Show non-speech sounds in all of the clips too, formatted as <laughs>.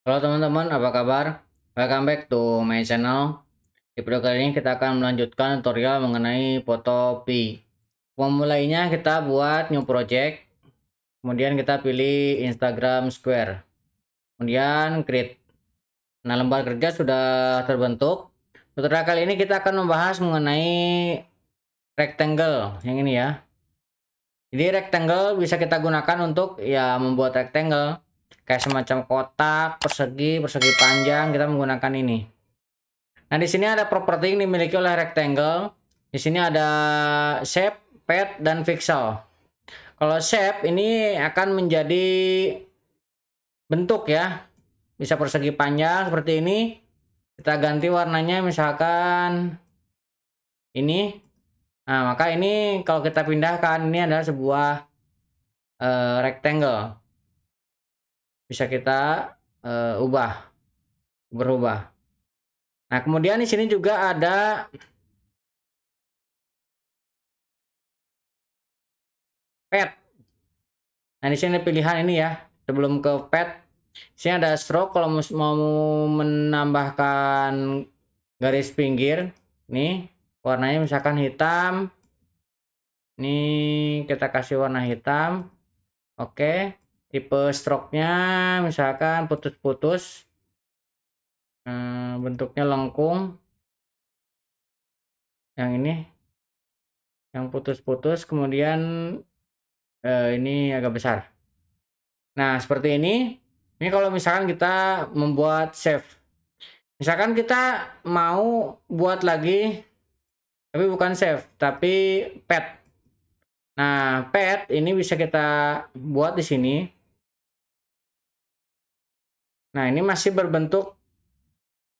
Halo teman-teman, apa kabar? Welcome back to my channel. Di video kali ini kita akan melanjutkan tutorial mengenai foto P. Memulainya kita buat new project. Kemudian kita pilih Instagram Square. Kemudian create. Nah, lembar kerja sudah terbentuk. Tutorial kali ini kita akan membahas mengenai rectangle yang ini ya. Jadi rectangle bisa kita gunakan untuk ya membuat rectangle kayak semacam kotak, persegi, persegi panjang kita menggunakan ini. Nah, di sini ada properti yang dimiliki oleh rectangle. Di sini ada shape, pad, dan pixel. Kalau shape ini akan menjadi bentuk ya. Bisa persegi panjang seperti ini. Kita ganti warnanya misalkan ini. Nah, maka ini kalau kita pindahkan ini adalah sebuah uh, rectangle bisa kita uh, ubah berubah. Nah, kemudian di sini juga ada pet. Nah, di sini pilihan ini ya. Sebelum ke pet, di sini ada stroke kalau mau menambahkan garis pinggir. Nih, warnanya misalkan hitam. Nih, kita kasih warna hitam. Oke tipe stroke-nya misalkan putus-putus eh, bentuknya lengkung yang ini yang putus-putus kemudian eh, ini agak besar nah seperti ini ini kalau misalkan kita membuat save misalkan kita mau buat lagi tapi bukan save tapi pet nah pet ini bisa kita buat di sini Nah, ini masih berbentuk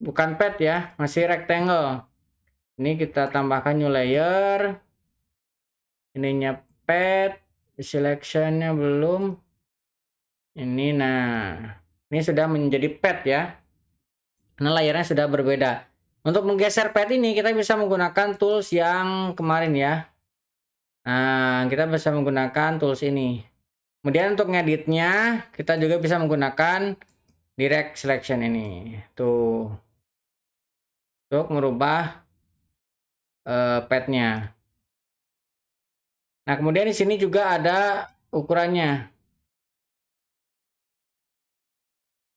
bukan pad ya, masih rectangle. Ini kita tambahkan new layer. Ininya pad, selectionnya belum. Ini nah, ini sudah menjadi pad ya. Karena layarnya sudah berbeda. Untuk menggeser pad ini kita bisa menggunakan tools yang kemarin ya. Nah, kita bisa menggunakan tools ini. Kemudian untuk ngeditnya kita juga bisa menggunakan direct selection ini tuh untuk merubah uh, eh, petnya. Nah kemudian di sini juga ada ukurannya.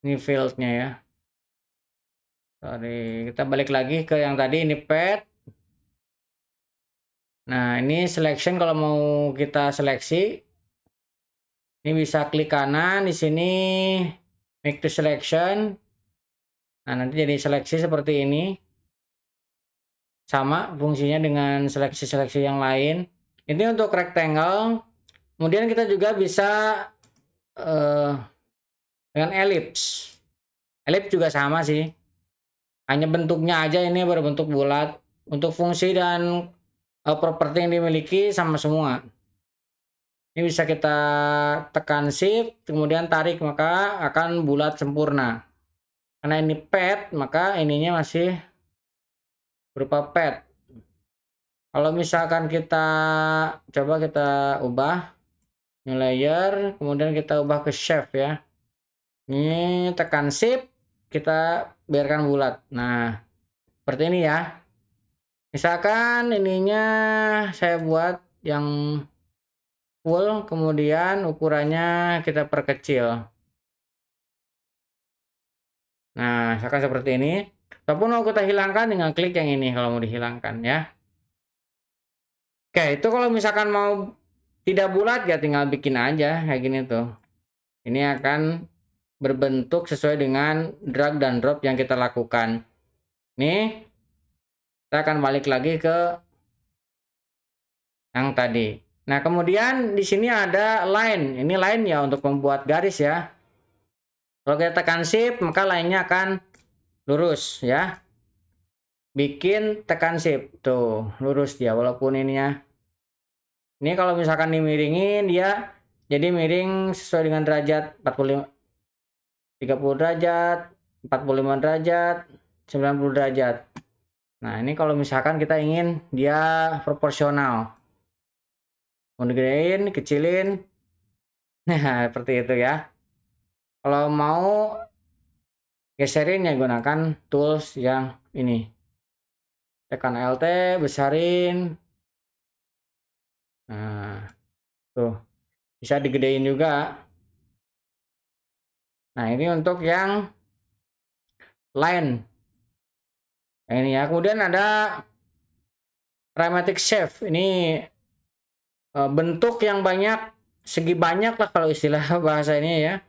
Ini fieldnya ya. Sorry, kita balik lagi ke yang tadi ini pad. Nah ini selection kalau mau kita seleksi, ini bisa klik kanan di sini make to selection nah nanti jadi seleksi seperti ini sama fungsinya dengan seleksi-seleksi yang lain ini untuk rectangle kemudian kita juga bisa uh, dengan ellipse ellipse juga sama sih hanya bentuknya aja ini berbentuk bulat untuk fungsi dan uh, properti yang dimiliki sama semua ini bisa kita tekan shift, kemudian tarik maka akan bulat sempurna. Karena ini pad maka ininya masih berupa pad Kalau misalkan kita coba kita ubah ini layer, kemudian kita ubah ke shape ya. Ini tekan shift, kita biarkan bulat. Nah, seperti ini ya. Misalkan ininya saya buat yang full kemudian ukurannya kita perkecil nah misalkan seperti ini ataupun mau kita hilangkan dengan klik yang ini kalau mau dihilangkan ya oke itu kalau misalkan mau tidak bulat ya tinggal bikin aja kayak gini tuh ini akan berbentuk sesuai dengan drag dan drop yang kita lakukan nih kita akan balik lagi ke yang tadi Nah, kemudian di sini ada line. Ini line ya untuk membuat garis ya. Kalau kita tekan shift, maka lainnya akan lurus ya. Bikin tekan shift. Tuh, lurus dia walaupun ininya. Ini kalau misalkan dimiringin dia jadi miring sesuai dengan derajat 45 30 derajat, 45 derajat, 90 derajat. Nah, ini kalau misalkan kita ingin dia proporsional mau gedein, kecilin nah <laughs> seperti itu ya kalau mau geserin ya gunakan tools yang ini tekan LT besarin nah tuh bisa digedein juga nah ini untuk yang line nah, ini ya kemudian ada Rheumatic Chef ini Eh, bentuk yang banyak segi banyak lah kalau istilah <laughs> bahasa ini ya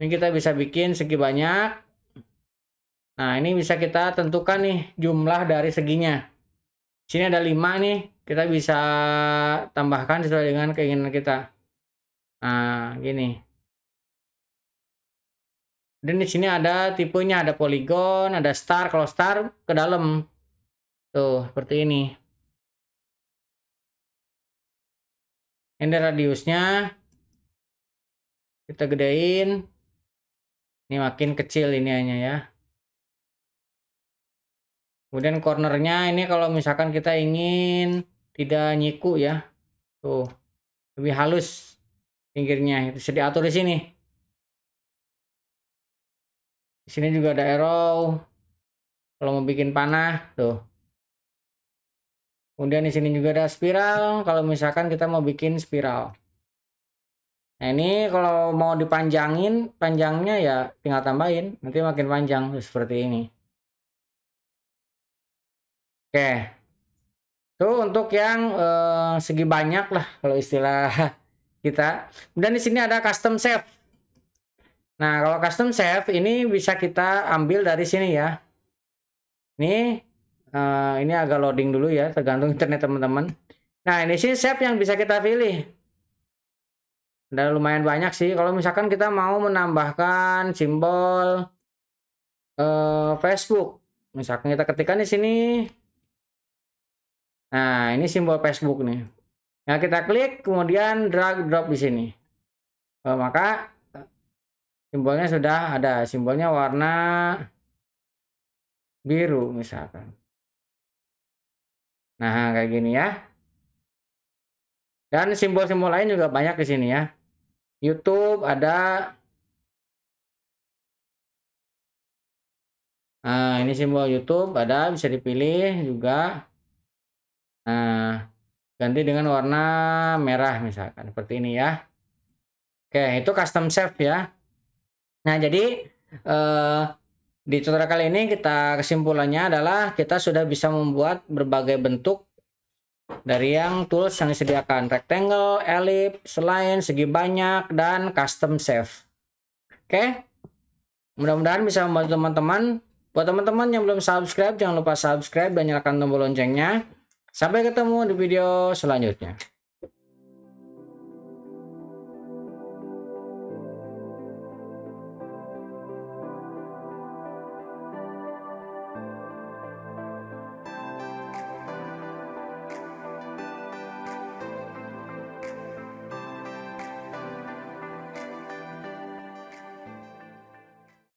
ini kita bisa bikin segi banyak nah ini bisa kita tentukan nih jumlah dari seginya sini ada lima nih kita bisa tambahkan sesuai dengan keinginan kita nah gini dan di sini ada tipenya, ada poligon, ada star. Kalau star ke dalam, tuh seperti ini. ini radiusnya kita gedein ini makin kecil ini hanya ya kemudian cornernya ini kalau misalkan kita ingin tidak nyiku ya tuh lebih halus pinggirnya itu bisa diatur di sini di sini juga ada arrow kalau mau bikin panah tuh Kemudian di sini juga ada spiral kalau misalkan kita mau bikin spiral. Nah, ini kalau mau dipanjangin, panjangnya ya tinggal tambahin, nanti makin panjang seperti ini. Oke. Itu untuk yang eh, segi banyak lah kalau istilah <laughs> kita. Kemudian di sini ada custom shape. Nah, kalau custom shape ini bisa kita ambil dari sini ya. Ini Uh, ini agak loading dulu ya, tergantung internet teman-teman. Nah, ini sih shape yang bisa kita pilih. Dan lumayan banyak sih. Kalau misalkan kita mau menambahkan simbol uh, Facebook, misalkan kita ketikkan di sini. Nah, ini simbol Facebook nih. Nah, kita klik, kemudian drag drop di sini. Uh, maka simbolnya sudah ada. Simbolnya warna biru misalkan. Nah, kayak gini ya. Dan simbol-simbol lain juga banyak di sini ya. YouTube ada Nah, ini simbol YouTube ada bisa dipilih juga. Nah, ganti dengan warna merah misalkan seperti ini ya. Oke, itu custom save ya. Nah, jadi eh di tutorial kali ini kita kesimpulannya adalah kita sudah bisa membuat berbagai bentuk dari yang tools yang disediakan rectangle, ellipse, line, segi banyak, dan custom shape. Oke, mudah-mudahan bisa membantu teman-teman. Buat teman-teman yang belum subscribe, jangan lupa subscribe dan nyalakan tombol loncengnya. Sampai ketemu di video selanjutnya.